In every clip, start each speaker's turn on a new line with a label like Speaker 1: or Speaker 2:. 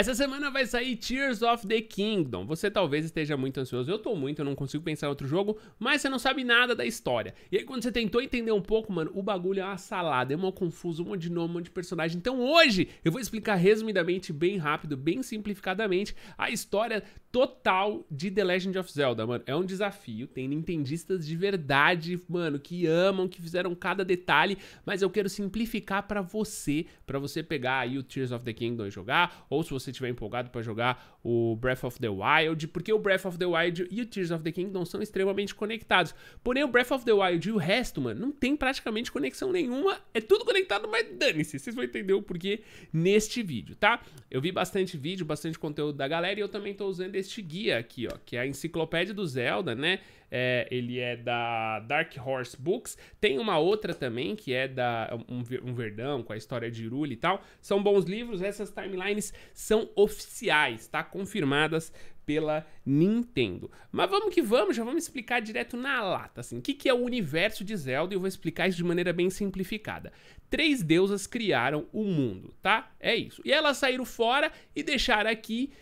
Speaker 1: Essa semana vai sair Tears of the Kingdom. Você talvez esteja muito ansioso. Eu tô muito, eu não consigo pensar em outro jogo, mas você não sabe nada da história. E aí, quando você tentou entender um pouco, mano, o bagulho é uma salada, é uma confuso, um monte de nome, um monte de personagem. Então hoje eu vou explicar resumidamente, bem rápido, bem simplificadamente, a história total de The Legend of Zelda, mano. É um desafio, tem nintendistas de verdade, mano, que amam, que fizeram cada detalhe, mas eu quero simplificar para você, para você pegar aí o Tears of the Kingdom e jogar, ou se você você estiver empolgado para jogar o Breath of the Wild, porque o Breath of the Wild e o Tears of the Kingdom são extremamente conectados. Porém, o Breath of the Wild e o resto, mano, não tem praticamente conexão nenhuma. É tudo conectado, mas dane-se. Vocês vão entender o porquê neste vídeo, tá? Eu vi bastante vídeo, bastante conteúdo da galera e eu também tô usando este guia aqui, ó, que é a enciclopédia do Zelda, né? é, ele é da Dark Horse Books. Tem uma outra também que é da um, um Verdão com a história de Irule e tal. São bons livros. Essas timelines são oficiais, tá? Confirmadas pela Nintendo. Mas vamos que vamos, já vamos explicar direto na lata, assim, o que, que é o universo de Zelda e eu vou explicar isso de maneira bem simplificada. Três deusas criaram o mundo, tá? É isso. E elas saíram fora e deixaram aqui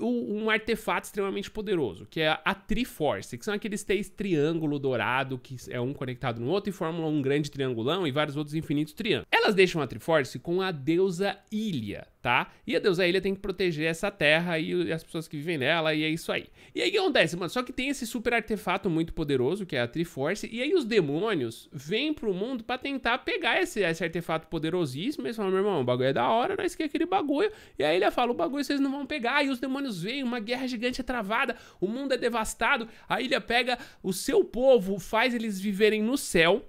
Speaker 1: um artefato extremamente poderoso, que é a Triforce, que são aqueles três triângulo dourado, que é um conectado no outro e formam um grande triangulão e vários outros infinitos triângulos. Elas deixam a Triforce com a deusa Ilha, tá? E a deusa ilha tem que proteger essa terra e as pessoas que vivem nela, e é isso aí. E aí o que acontece, mano? Só que tem esse super artefato muito poderoso, que é a Triforce, e aí os demônios vêm pro mundo para tentar pegar esse, esse artefato poderosíssimo, e eles falam, meu irmão, o bagulho é da hora, nós queremos é aquele bagulho. E aí ele fala, o bagulho vocês não vão pegar, e os demônios vêm, uma guerra gigante é travada, o mundo é devastado, a ilha pega o seu povo, faz eles viverem no céu,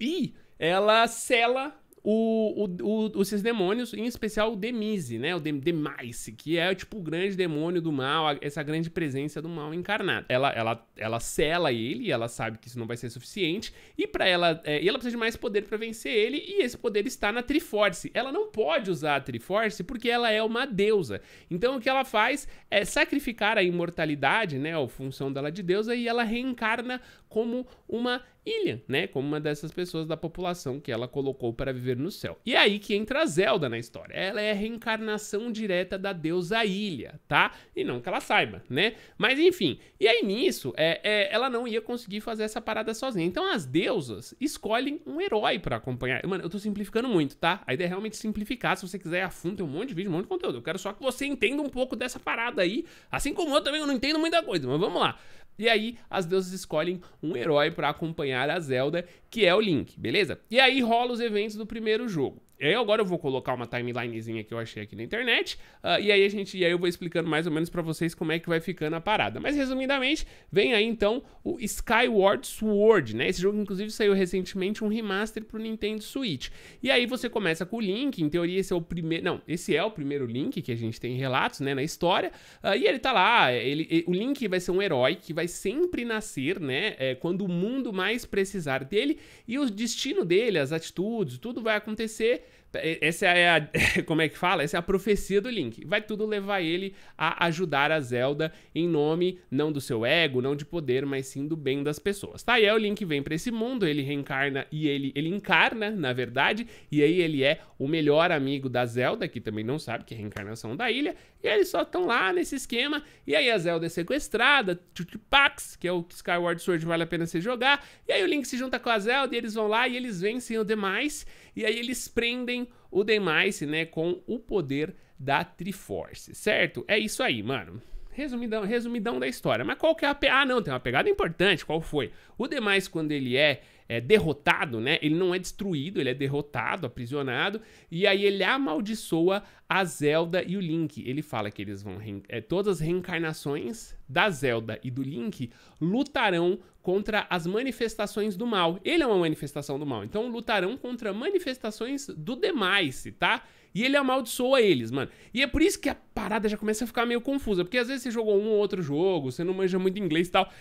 Speaker 1: e ela sela o, o, o, esses demônios, em especial o Demise, né? O Demise, que é tipo o grande demônio do mal, essa grande presença do mal encarnado. Ela, ela, ela sela ele, ela sabe que isso não vai ser suficiente, e para ela, é, e ela precisa de mais poder para vencer ele, e esse poder está na Triforce. Ela não pode usar a Triforce porque ela é uma deusa. Então o que ela faz é sacrificar a imortalidade, né? A função dela de deusa, e ela reencarna como uma Ilha, né? Como uma dessas pessoas da população que ela colocou para viver no céu. E é aí que entra Zelda na história. Ela é a reencarnação direta da deusa Ilha, tá? E não que ela saiba, né? Mas enfim. E aí nisso, é, é ela não ia conseguir fazer essa parada sozinha. Então as deusas escolhem um herói para acompanhar. Mano, eu tô simplificando muito, tá? A ideia é realmente simplificar. Se você quiser afunda um monte de vídeo, um monte de conteúdo. Eu quero só que você entenda um pouco dessa parada aí. Assim como eu também eu não entendo muita coisa, mas vamos lá. E aí as deusas escolhem um herói para acompanhar a Zelda, que é o Link, beleza? E aí rola os eventos do primeiro jogo. E aí agora eu vou colocar uma timelinezinha que eu achei aqui na internet, uh, e aí a gente, e aí eu vou explicando mais ou menos para vocês como é que vai ficando a parada. Mas resumidamente, vem aí então o Skyward Sword, né? Esse jogo inclusive saiu recentemente um remaster pro Nintendo Switch. E aí você começa com o Link, em teoria esse é o primeiro, não, esse é o primeiro Link que a gente tem relatos, né, na história. Uh, e ele tá lá, ele, ele, o Link vai ser um herói que vai sempre nascer, né, é, quando o mundo mais precisar dele, e o destino dele, as atitudes, tudo vai acontecer essa é a. Como é que fala? Essa é a profecia do Link. Vai tudo levar ele a ajudar a Zelda em nome não do seu ego, não de poder, mas sim do bem das pessoas. Tá? E aí o Link vem para esse mundo, ele reencarna e ele, ele encarna, na verdade, e aí ele é o melhor amigo da Zelda, que também não sabe que é a reencarnação da ilha, e eles só estão lá nesse esquema, e aí a Zelda é sequestrada, Tutipax, que é o Skyward Sword, vale a pena você jogar, e aí o Link se junta com a Zelda e eles vão lá e eles vencem o demais. E aí eles prendem o Demise, né, com o poder da Triforce, certo? É isso aí, mano. Resumidão, resumidão da história. Mas qual que é a pegada? Ah, não, tem uma pegada importante. Qual foi? O demais, quando ele é, é derrotado, né? Ele não é destruído, ele é derrotado, aprisionado. E aí ele amaldiçoa a Zelda e o Link. Ele fala que eles vão. É, todas as reencarnações da Zelda e do Link lutarão contra as manifestações do mal. Ele é uma manifestação do mal. Então lutarão contra manifestações do demais, tá? E ele amaldiçoa eles, mano. E é por isso que a parada já começa a ficar meio confusa. Porque às vezes você jogou um ou outro jogo, você não manja muito inglês e tal.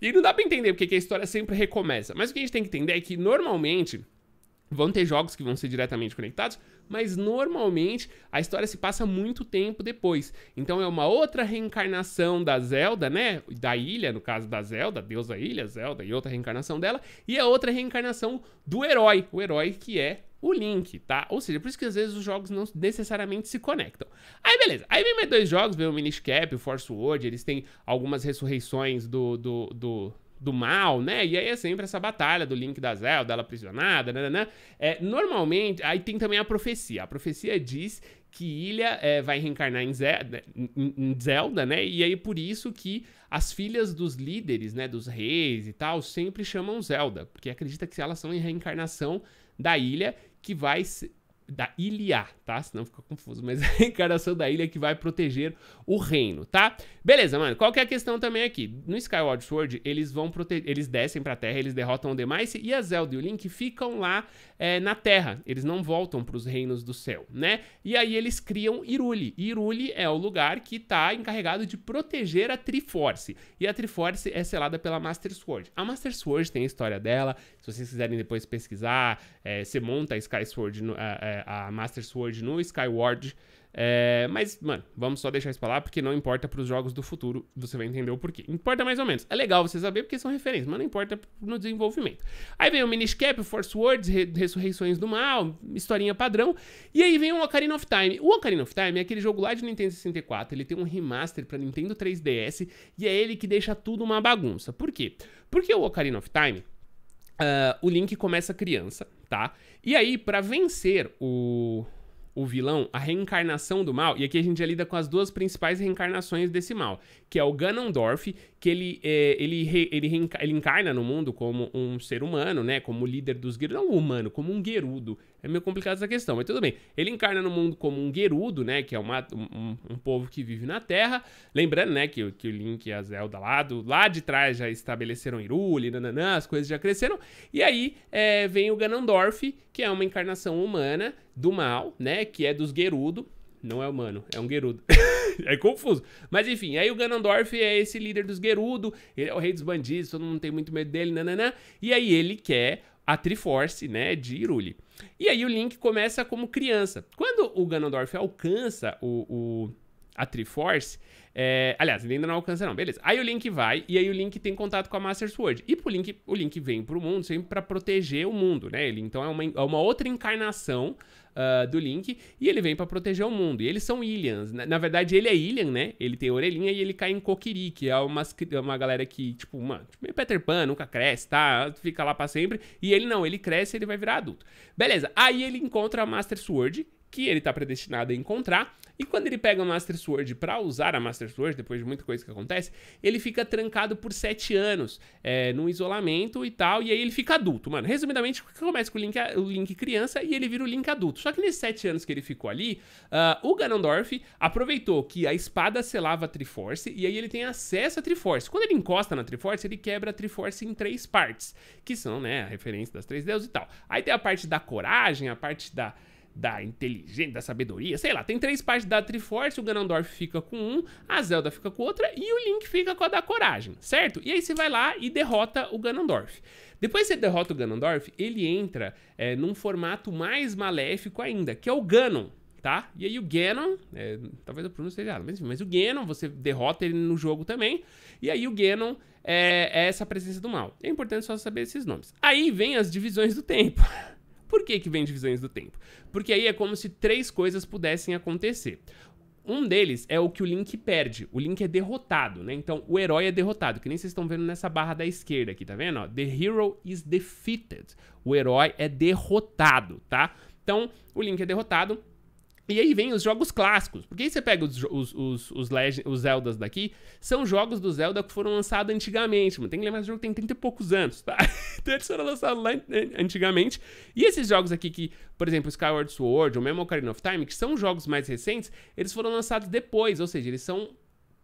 Speaker 1: E não dá pra entender porque a história sempre recomeça. Mas o que a gente tem que entender é que normalmente Vão ter jogos que vão ser diretamente conectados, mas normalmente a história se passa muito tempo depois. Então é uma outra reencarnação da Zelda, né? Da ilha, no caso da Zelda, deusa ilha, Zelda, e outra reencarnação dela, e a outra reencarnação do herói, o herói que é o Link, tá? Ou seja, por isso que às vezes os jogos não necessariamente se conectam. Aí beleza, aí vem mais dois jogos, vem o Minish Cap, o Force Word, eles têm algumas ressurreições do, do, do do mal, né? E aí é sempre essa batalha do Link da Zelda, dela aprisionada, né, né, né? É, normalmente, aí tem também a profecia. A profecia diz que Ilha é, vai reencarnar em Zelda, né, em Zelda, né? E aí por isso que as filhas dos líderes, né, dos reis e tal, sempre chamam Zelda, porque acredita que elas são em reencarnação da Ilha que vai da ilha, tá? Senão fica confuso, mas a encarnação da ilha é que vai proteger o reino, tá? Beleza, mano. Qual que é a questão também aqui? No Skyward Sword, eles vão proteger, eles descem pra Terra, eles derrotam o Demace e a Zelda e o Link ficam lá é, na Terra. Eles não voltam pros reinos do céu, né? E aí eles criam Irule. Irule é o lugar que tá encarregado de proteger a Triforce. E a Triforce é selada pela Master Sword. A Master Sword tem a história dela. Se vocês quiserem depois pesquisar, é, você monta a Sky Sword no, é, a Master Sword no Skyward. É, mas, mano, vamos só deixar isso pra lá, porque não importa pros jogos do futuro, você vai entender o porquê. Importa mais ou menos. É legal você saber porque são referências, mas não importa no desenvolvimento. Aí vem o Cap, Force Words, Ressurreições do Mal, historinha padrão. E aí vem o Ocarina of Time. O Ocarina of Time é aquele jogo lá de Nintendo 64, ele tem um remaster pra Nintendo 3DS, e é ele que deixa tudo uma bagunça. Por quê? Porque o Ocarina of Time Uh, o Link começa criança, tá? E aí, para vencer o, o vilão, a reencarnação do mal, e aqui a gente já lida com as duas principais reencarnações desse mal, que é o Ganondorf que ele, é, ele, re, ele, reenca, ele encarna no mundo como um ser humano, né? Como líder dos Gerudo. Não humano, como um Gerudo. É meio complicado essa questão, mas tudo bem. Ele encarna no mundo como um Gerudo, né? Que é uma, um, um, povo que vive na Terra. Lembrando, né? Que, que o Link e a Zelda lá, do, lá de trás já estabeleceram Irule, nananã, as coisas já cresceram. E aí é, vem o Ganondorf, que é uma encarnação humana do mal, né? Que é dos Gerudo não é humano, é um Gerudo. é confuso. Mas enfim, aí o Ganondorf é esse líder dos Gerudo, ele é o rei dos bandidos, todo mundo tem muito medo dele, nananã. E aí ele quer a Triforce, né, de Irule. E aí o Link começa como criança. Quando o Ganondorf alcança o, o a Triforce, é, aliás, ele ainda não alcança não, beleza. Aí o Link vai, e aí o Link tem contato com a Master Sword. E pro Link, o Link vem pro mundo sempre para proteger o mundo, né? Ele então é uma, é uma outra encarnação uh, do Link, e ele vem para proteger o mundo. E eles são Ilians. Na, né? na, verdade, ele é Ilian, né? Ele tem orelhinha e ele cai em Kokiri, que é umas, é uma galera que, tipo, mano, tipo, meio Peter Pan, nunca cresce, tá? Fica lá para sempre. E ele não, ele cresce e ele vai virar adulto. Beleza, aí ele encontra a Master Sword, que ele está predestinado a encontrar. E quando ele pega a Master Sword para usar a Master Sword, depois de muita coisa que acontece, ele fica trancado por sete anos é, no isolamento e tal. E aí ele fica adulto, mano. Resumidamente, começa com o Link, o Link criança e ele vira o Link adulto. Só que nesses sete anos que ele ficou ali, uh, o Ganondorf aproveitou que a espada selava a Triforce e aí ele tem acesso à Triforce. Quando ele encosta na Triforce, ele quebra a Triforce em três partes, que são, né, a referência das três deuses e tal. Aí tem a parte da coragem, a parte da da inteligência, da sabedoria, sei lá. Tem três partes da Triforce, o Ganondorf fica com um, a Zelda fica com outra e o Link fica com a da coragem, certo? E aí você vai lá e derrota o Ganondorf. Depois que você derrota o Ganondorf, ele entra é, num formato mais maléfico ainda, que é o Ganon, tá? E aí o Ganon, é, talvez eu pronuncie errado, mas mas o Ganon, você derrota ele no jogo também, e aí o Ganon é, é essa presença do mal. É importante só saber esses nomes. Aí vem as divisões do tempo. Por que, que vem divisões do tempo? Porque aí é como se três coisas pudessem acontecer. Um deles é o que o Link perde. O Link é derrotado, né? Então o herói é derrotado, que nem vocês estão vendo nessa barra da esquerda aqui, tá vendo? The hero is defeated. O herói é derrotado, tá? Então o Link é derrotado, e aí vem os jogos clássicos. Porque aí você pega os, os, os, os, Legend, os Zeldas daqui, são jogos do Zelda que foram lançados antigamente. mas Tem que lembrar que esse jogo tem 30 e poucos anos, tá? Então eles foram lançados lá antigamente. E esses jogos aqui que, por exemplo, Skyward Sword ou mesmo Ocarina of Time, que são jogos mais recentes, eles foram lançados depois. Ou seja, eles são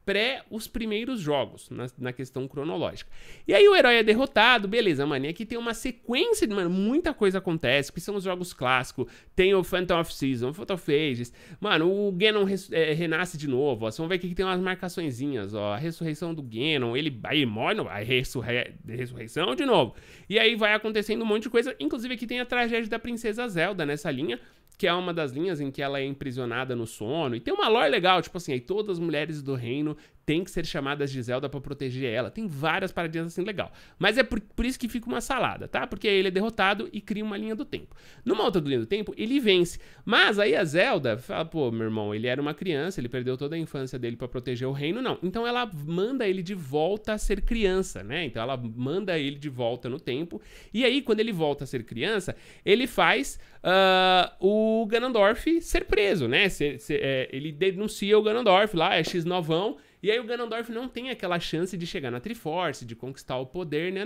Speaker 1: pré os primeiros jogos, na, na, questão cronológica. E aí o herói é derrotado, beleza, mano. E aqui tem uma sequência de, mano, muita coisa acontece, que são os jogos clássicos. Tem o Phantom of Season, o Phantom of Ages. Mano, o Ganon res, é, renasce de novo, ó. Vocês ver aqui que tem umas marcaçõezinhas, ó. A ressurreição do Ganon, ele, aí morre, a ressurre, ressurreição de novo. E aí vai acontecendo um monte de coisa. Inclusive aqui tem a tragédia da Princesa Zelda nessa linha que é uma das linhas em que ela é imprisionada no sono. E tem uma lore legal, tipo assim, aí todas as mulheres do reino tem que ser chamadas de Zelda para proteger ela. Tem várias paradinhas assim legal. Mas é por, por, isso que fica uma salada, tá? Porque aí ele é derrotado e cria uma linha do tempo. Numa outra linha do tempo, ele vence. Mas aí a Zelda fala, pô, meu irmão, ele era uma criança, ele perdeu toda a infância dele para proteger o reino, não. Então ela manda ele de volta a ser criança, né? Então ela manda ele de volta no tempo. E aí, quando ele volta a ser criança, ele faz uh, o Ganondorf ser preso, né? Se, se, é, ele denuncia o Ganondorf lá, é X novão e aí o Ganondorf não tem aquela chance de chegar na Triforce, de conquistar o poder, né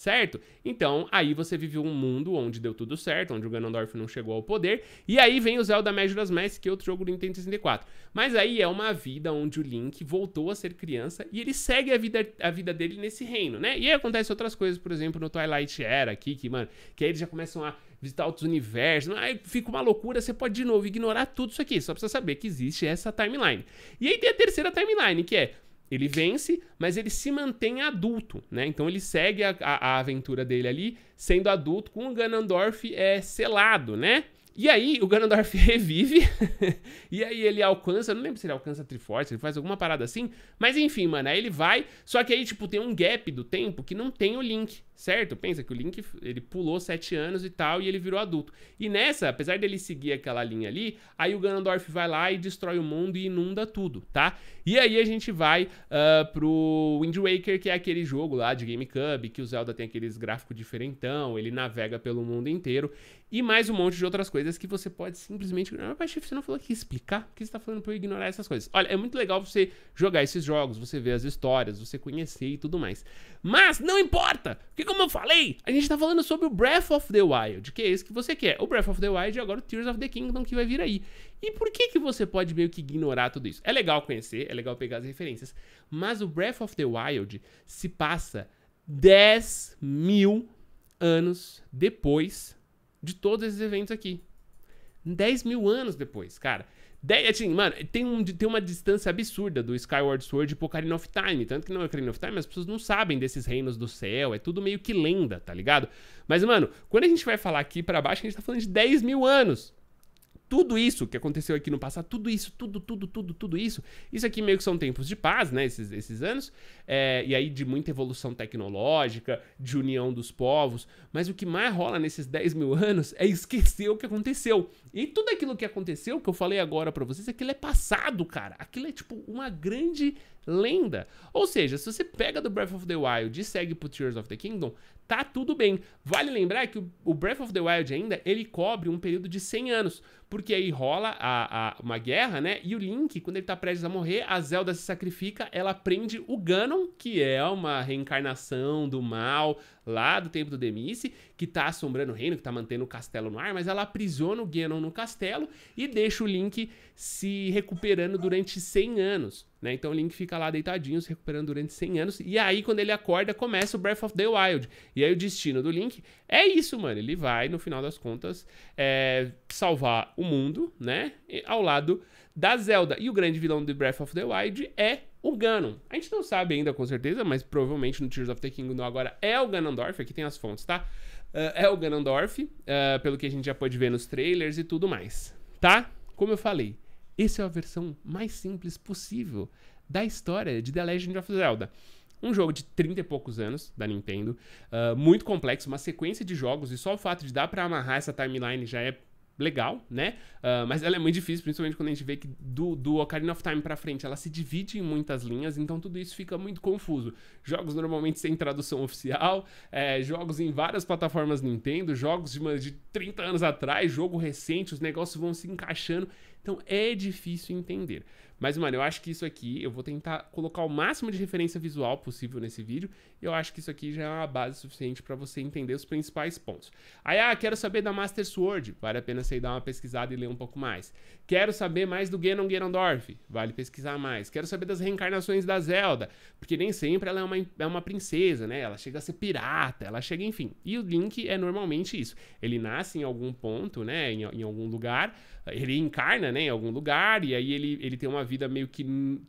Speaker 1: certo? Então, aí você viveu um mundo onde deu tudo certo, onde o Ganondorf não chegou ao poder, e aí vem o Zelda Majora's Mask, que é outro jogo do Nintendo 64. Mas aí é uma vida onde o Link voltou a ser criança e ele segue a vida, a vida dele nesse reino, né? E aí acontece outras coisas, por exemplo, no Twilight Era aqui, que, mano, que aí eles já começam a visitar outros universos. Aí fica uma loucura, você pode de novo ignorar tudo isso aqui, só precisa saber que existe essa timeline. E aí tem a terceira timeline, que é ele vence, mas ele se mantém adulto, né? Então ele segue a, a, a aventura dele ali, sendo adulto, com o Ganondorf é, selado, né? E aí o Ganondorf revive, e aí ele alcança, não lembro se ele alcança a Triforce, ele faz alguma parada assim, mas enfim, mano, aí ele vai, só que aí, tipo, tem um gap do tempo que não tem o Link, certo? Pensa que o Link ele pulou sete anos e tal e ele virou adulto. E nessa, apesar dele seguir aquela linha ali, aí o Ganondorf vai lá e destrói o mundo e inunda tudo, tá? E aí a gente vai uh, pro Wind Waker, que é aquele jogo lá de GameCube, que o Zelda tem aqueles gráficos diferentão, ele navega pelo mundo inteiro e mais um monte de outras coisas que você pode simplesmente ignorar. Mas, chefe, você não falou que explicar? Por que você tá falando pra eu ignorar essas coisas? Olha, é muito legal você jogar esses jogos, você ver as histórias, você conhecer e tudo mais. Mas não importa! como eu falei, a gente tá falando sobre o Breath of the Wild, que é esse que você quer. O Breath of the Wild e agora o Tears of the Kingdom que vai vir aí. E por que que você pode meio que ignorar tudo isso? É legal conhecer, é legal pegar as referências, mas o Breath of the Wild se passa 10 mil anos depois de todos esses eventos aqui. 10 mil anos depois, cara. De, assim, mano, tem, um, tem uma distância absurda do Skyward Sword pro Ocarina of Time. Tanto que não é Ocarina of Time as pessoas não sabem desses reinos do céu. É tudo meio que lenda, tá ligado? Mas, mano, quando a gente vai falar aqui para baixo, a gente tá falando de 10 mil anos tudo isso que aconteceu aqui no passado, tudo isso, tudo, tudo, tudo, tudo isso, isso aqui meio que são tempos de paz, né, esses, esses anos, é, e aí de muita evolução tecnológica, de união dos povos, mas o que mais rola nesses 10 mil anos é esquecer o que aconteceu. E tudo aquilo que aconteceu, que eu falei agora para vocês, aquilo é passado, cara. Aquilo é tipo uma grande lenda. Ou seja, se você pega do Breath of the Wild e segue pro Tears of the Kingdom, tá tudo bem. Vale lembrar que o Breath of the Wild ainda, ele cobre um período de 100 anos, porque aí rola a, a, uma guerra, né? E o Link, quando ele tá prestes a morrer, a Zelda se sacrifica, ela prende o Ganon, que é uma reencarnação do mal, lá do tempo do Demice, que tá assombrando o reino, que tá mantendo o castelo no ar, mas ela aprisiona o Genon no castelo e deixa o Link se recuperando durante 100 anos, né? Então o Link fica lá deitadinho, se recuperando durante 100 anos, e aí quando ele acorda, começa o Breath of the Wild. E aí o destino do Link é isso, mano, ele vai, no final das contas, é, salvar o mundo, né? Ao lado da Zelda. E o grande vilão do Breath of the Wild é o Ganon, a gente não sabe ainda com certeza, mas provavelmente no Tears of the Kingdom agora é o Ganondorf, aqui tem as fontes, tá? Uh, é o Ganondorf, uh, pelo que a gente já pode ver nos trailers e tudo mais, tá? Como eu falei, essa é a versão mais simples possível da história de The Legend of Zelda. Um jogo de 30 e poucos anos da Nintendo, uh, muito complexo, uma sequência de jogos, e só o fato de dar para amarrar essa timeline já é legal, né? Uh, mas ela é muito difícil, principalmente quando a gente vê que do, do Ocarina of Time pra frente ela se divide em muitas linhas, então tudo isso fica muito confuso. Jogos normalmente sem tradução oficial, é, jogos em várias plataformas Nintendo, jogos de, de 30 anos atrás, jogo recente, os negócios vão se encaixando. Então é difícil entender. Mas, mano, eu acho que isso aqui eu vou tentar colocar o máximo de referência visual possível nesse vídeo eu acho que isso aqui já é uma base suficiente para você entender os principais pontos. Aí, ah, quero saber da Master Sword. Vale a pena você dar uma pesquisada e ler um pouco mais. Quero saber mais do Genon Ganondorf. Vale pesquisar mais. Quero saber das reencarnações da Zelda. Porque nem sempre ela é uma, é uma princesa, né? Ela chega a ser pirata, ela chega, enfim. E o Link é normalmente isso. Ele nasce em algum ponto, né? Em, em algum lugar. Ele encarna, né? Em algum lugar. E aí ele, ele tem uma vida meio que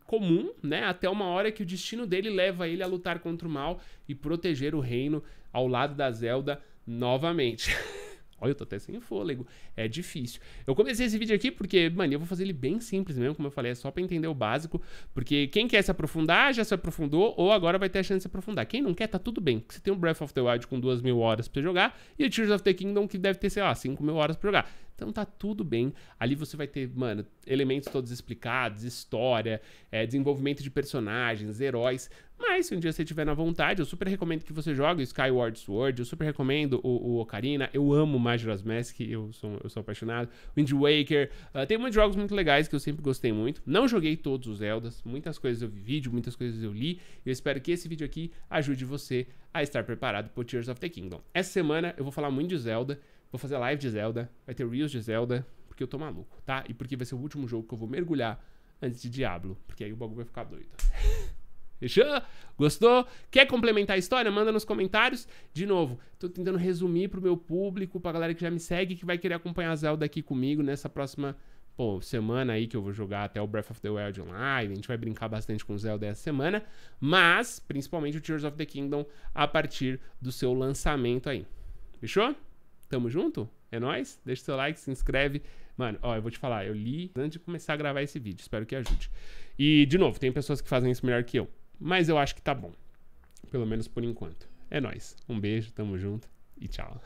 Speaker 1: comum, né? Até uma hora que o destino dele leva ele a lutar contra o mal e proteger o reino ao lado da Zelda novamente. Olha, eu tô até sem fôlego. É difícil. Eu comecei esse vídeo aqui porque, mano, eu vou fazer ele bem simples mesmo, como eu falei, é só pra entender o básico. Porque quem quer se aprofundar já se aprofundou, ou agora vai ter a chance de se aprofundar. Quem não quer, tá tudo bem. Você tem um Breath of the Wild com duas mil horas pra jogar e o Tears of the Kingdom que deve ter, sei lá, cinco mil horas pra jogar. Então tá tudo bem. Ali você vai ter, mano, elementos todos explicados, história, é, desenvolvimento de personagens, heróis. Mas se um dia você tiver na vontade, eu super recomendo que você jogue Skyward Sword, eu super recomendo o, o Ocarina, eu amo Majora's Mask, eu sou, eu sou apaixonado, Wind Waker, uh, tem muitos jogos muito legais que eu sempre gostei muito. Não joguei todos os Zeldas, muitas coisas eu vi vídeo, muitas coisas eu li, eu espero que esse vídeo aqui ajude você a estar preparado para Tears of the Kingdom. Essa semana eu vou falar muito de Zelda, Vou fazer live de Zelda, vai ter Reels de Zelda, porque eu tô maluco, tá? E porque vai ser o último jogo que eu vou mergulhar antes de Diablo, porque aí o bagulho vai ficar doido. Fechou? Gostou? Quer complementar a história? Manda nos comentários. De novo, tô tentando resumir pro meu público, pra galera que já me segue, que vai querer acompanhar a Zelda aqui comigo nessa próxima pô, semana aí que eu vou jogar até o Breath of the Wild online. A gente vai brincar bastante com Zelda essa semana. Mas, principalmente o Tears of the Kingdom a partir do seu lançamento aí. Fechou? Tamo junto? É nóis? Deixa seu like, se inscreve. Mano, ó, eu vou te falar, eu li antes de começar a gravar esse vídeo. Espero que ajude. E, de novo, tem pessoas que fazem isso melhor que eu. Mas eu acho que tá bom. Pelo menos por enquanto. É nóis. Um beijo, tamo junto e tchau.